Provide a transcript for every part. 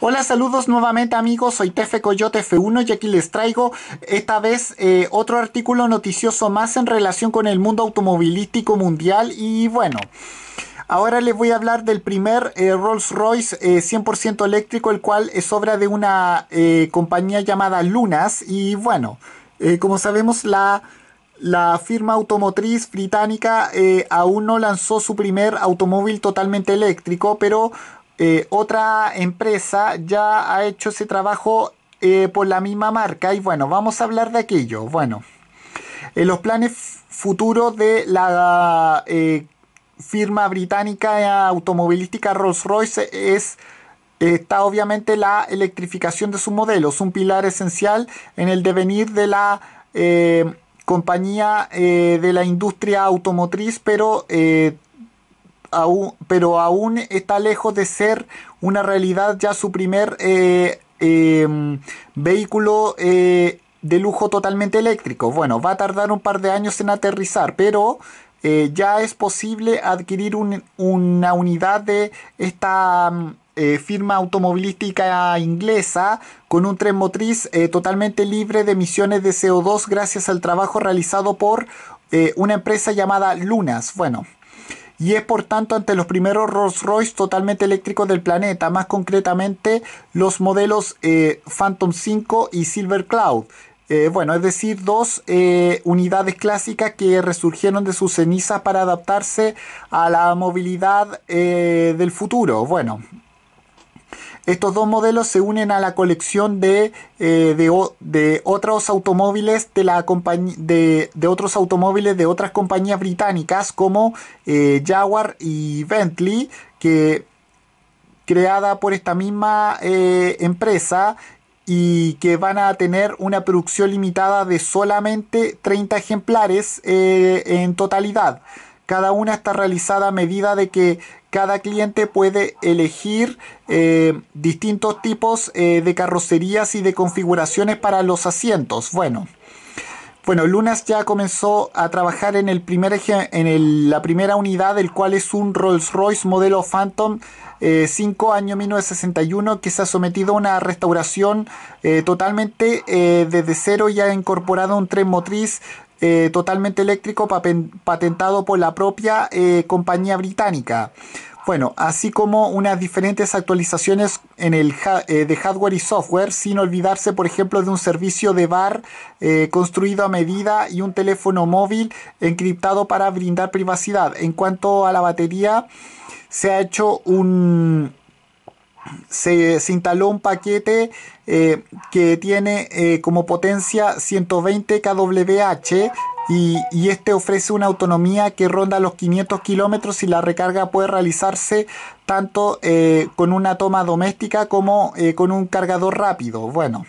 Hola, saludos nuevamente amigos, soy Tefe Coyote F1 y aquí les traigo esta vez eh, otro artículo noticioso más en relación con el mundo automovilístico mundial y bueno... Ahora les voy a hablar del primer eh, Rolls Royce 100% eh, eléctrico, el cual es obra de una compañía llamada Lunas. Y bueno, como sabemos, la, la firma automotriz británica aún no lanzó su primer automóvil totalmente eléctrico, pero eh, otra empresa ya ha hecho ese trabajo eh, por la misma marca y bueno, vamos a hablar de aquello. Bueno, eh, los planes futuros de la eh, firma británica automovilística Rolls-Royce es está obviamente la electrificación de sus modelos, un pilar esencial en el devenir de la compañía de la industria automotriz, pero eh, pero aún está lejos de ser una realidad ya su primer eh, em, vehículo eh, de lujo totalmente eléctrico. Bueno, va a tardar un par de años en aterrizar, pero eh, ya es posible adquirir una unidad de esta... Mm, firma automovilística inglesa con un tren motriz totalmente libre de emisiones de CO2 gracias al trabajo realizado por una empresa llamada Lunas. Bueno, y es por tanto ante los primeros Rolls Royce totalmente eléctricos del planeta, más concretamente los modelos eh, Phantom 5 y Silver Cloud. Eh, bueno, es decir, dos eh, unidades clásicas que resurgieron de sus cenizas para adaptarse a la movilidad del futuro. Bueno, estos dos modelos se unen a la colección de, eh, de, otros automóviles de, la otros automóviles de otras compañías británicas como eh, Jaguar y Bentley, que creada por esta misma eh, empresa y que van a tener una producción limitada de solamente 30 ejemplares en totalidad. Cada una está realizada a medida de que cada cliente puede elegir eh, distintos tipos eh, de carrocerías y de configuraciones para los asientos. Bueno, bueno, Lunas ya comenzó a trabajar en, el primer en la primera unidad, el cual es un Rolls-Royce modelo Phantom 5 eh, año 1961 que se ha sometido a una restauración totalmente desde cero y ha incorporado un tren motriz eh, totalmente eléctrico patentado por la propia eh, compañía británica. Bueno, así como unas diferentes actualizaciones en el eh, de hardware y software, sin olvidarse, por ejemplo, de un servicio de bar construido a medida y un teléfono móvil encriptado para brindar privacidad. En cuanto a la batería, se ha hecho un, se, instaló un paquete eh, que tiene eh, como potencia 120 kWh y, este ofrece una autonomía que ronda los 500 kilómetros y la recarga puede realizarse tanto eh, con una toma doméstica como con un cargador rápido. Bueno.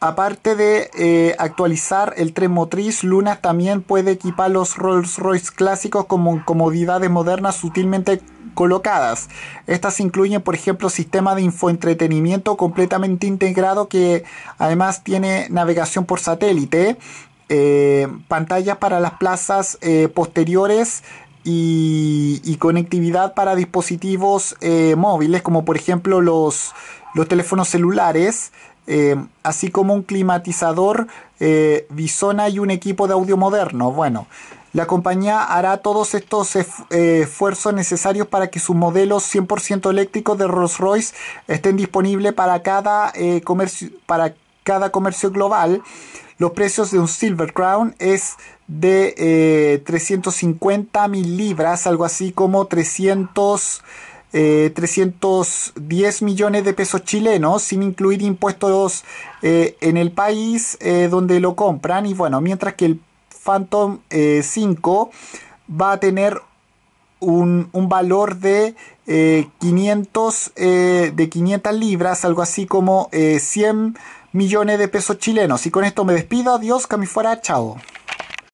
Aparte de actualizar el tren motriz, Lunas también puede equipar los Rolls Royce clásicos con comodidades modernas sutilmente colocadas. Estas incluyen, por ejemplo, sistema de infoentretenimiento completamente integrado que además tiene navegación por satélite, eh, pantallas para las plazas eh, posteriores, y, conectividad para dispositivos eh, móviles, como por ejemplo los, los teléfonos celulares, así como un climatizador, eh, bisona y un equipo de audio moderno. Bueno, la compañía hará todos estos eh, esfuerzos necesarios para que sus modelos 100% eléctricos de Rolls-Royce estén disponibles para cada, eh, comercio, para cada comercio global. Los precios de un Silver Crown es de 350 eh, mil libras, algo así como 300... 310 millones de pesos chilenos, sin incluir impuestos en el país donde lo compran. Y bueno, mientras que el Phantom 5 eh, va a tener un, un valor de, 500, eh, eh, de 500 libras, algo así como 100 millones de pesos chilenos. Y con esto me despido, adiós, que fuera, chao.